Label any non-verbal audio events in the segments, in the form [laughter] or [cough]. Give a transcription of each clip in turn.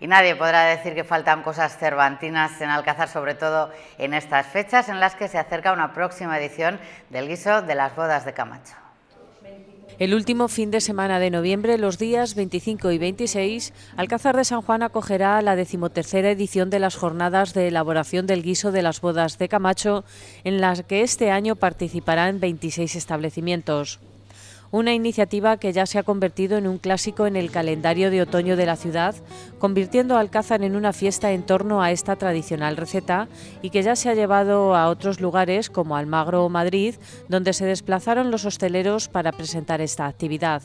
Y nadie podrá decir que faltan cosas cervantinas en Alcázar, sobre todo en estas fechas en las que se acerca una próxima edición del guiso de las bodas de Camacho. El último fin de semana de noviembre, los días 25 y 26, Alcázar de San Juan acogerá la decimotercera edición de las jornadas de elaboración del guiso de las bodas de Camacho, en las que este año participarán 26 establecimientos una iniciativa que ya se ha convertido en un clásico en el calendario de otoño de la ciudad, convirtiendo Alcázar en una fiesta en torno a esta tradicional receta y que ya se ha llevado a otros lugares como Almagro o Madrid, donde se desplazaron los hosteleros para presentar esta actividad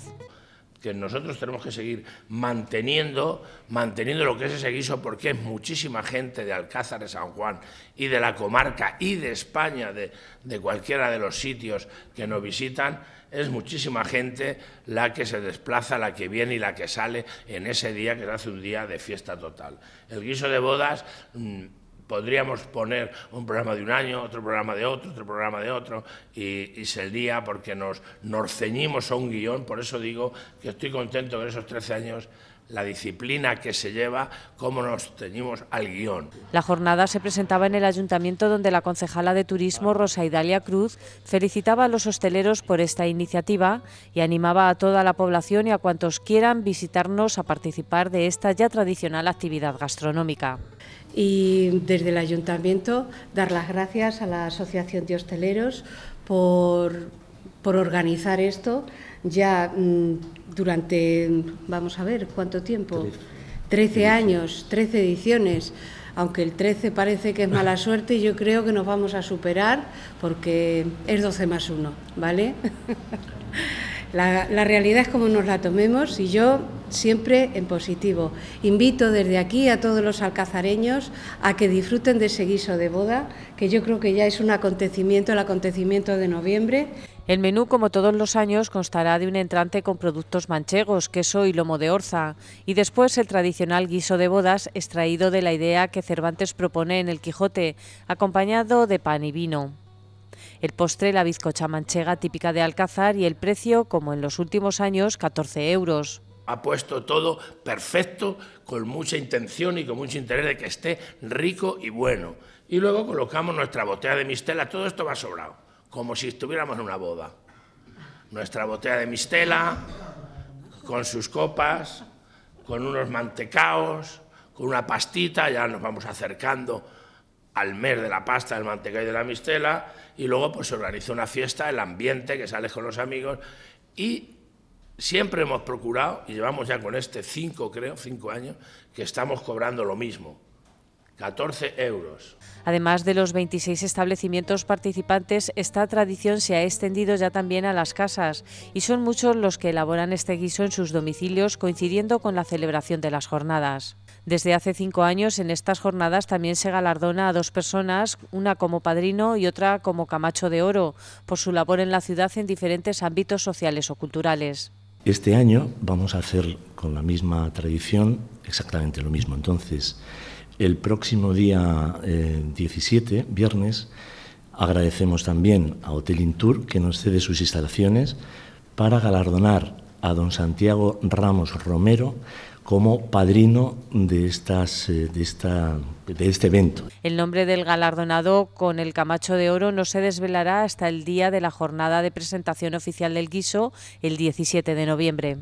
que nosotros tenemos que seguir manteniendo, manteniendo lo que es ese guiso, porque es muchísima gente de Alcázar de San Juan y de la comarca y de España, de, cualquiera de los sitios que nos visitan, es muchísima gente la que se desplaza, la que viene y la que sale en ese día que se hace un día de fiesta total. El guiso de bodas... Mm, podríamos poner un programa de un año, otro programa de otro, otro programa de otro, y, y el día porque nos, ceñimos a un guión, por eso digo que estoy contento de esos 13 años la disciplina que se lleva, cómo nos ceñimos al guión. La jornada se presentaba en el ayuntamiento donde la concejala de turismo Rosa Idalia Cruz felicitaba a los hosteleros por esta iniciativa y animaba a toda la población y a cuantos quieran visitarnos a participar de esta ya tradicional actividad gastronómica y desde el ayuntamiento dar las gracias a la Asociación de Hosteleros por, por organizar esto ya mm, durante, vamos a ver, ¿cuánto tiempo? Trece años, trece ediciones. Aunque el trece parece que es mala [laughs] suerte, yo creo que nos vamos a superar porque es doce más uno, ¿vale? [laughs] La, realidad es como nos la tomemos y yo siempre en positivo. Invito desde aquí a todos los alcazareños a que disfruten de ese guiso de boda, que yo creo que ya es un acontecimiento, el acontecimiento de noviembre. El menú, como todos los años, constará de un entrante con productos manchegos, queso y lomo de orza, y después el tradicional guiso de bodas extraído de la idea que Cervantes propone en El Quijote, acompañado de pan y vino. El postre, la bizcocha manchega típica de Alcázar y el precio, como en los últimos años, 14 euros. Ha puesto todo perfecto, con mucha intención y con mucho interés de que esté rico y bueno. Y luego colocamos nuestra botella de mistela, todo esto va sobrado, como si estuviéramos en una boda. Nuestra botella de mistela, con sus copas, con unos mantecaos, con una pastita, ya nos vamos acercando al mes de la pasta, del manteca y de la mistela, y luego pues se organiza una fiesta, el ambiente, que sales con los amigos, y siempre hemos procurado, y llevamos ya con este cinco, creo, cinco años, que estamos cobrando lo mismo. 14 euros. Además de los 26 establecimientos participantes, esta tradición se ha extendido ya también a las casas y son muchos los que elaboran este guiso en sus domicilios coincidiendo con la celebración de las jornadas. Desde hace cinco años en estas jornadas también se galardona a dos personas, una como padrino y otra como camacho de oro, por su labor en la ciudad en diferentes ámbitos sociales o culturales. Este año vamos a hacer con la misma tradición exactamente lo mismo. Entonces, el próximo día 17, eh, viernes, agradecemos también a Hotel Intour que nos cede sus instalaciones para galardonar a don Santiago Ramos Romero como padrino de, estas, eh, de, esta, de este evento. El nombre del galardonado con el Camacho de Oro no se desvelará hasta el día de la jornada de presentación oficial del guiso, el 17 de noviembre.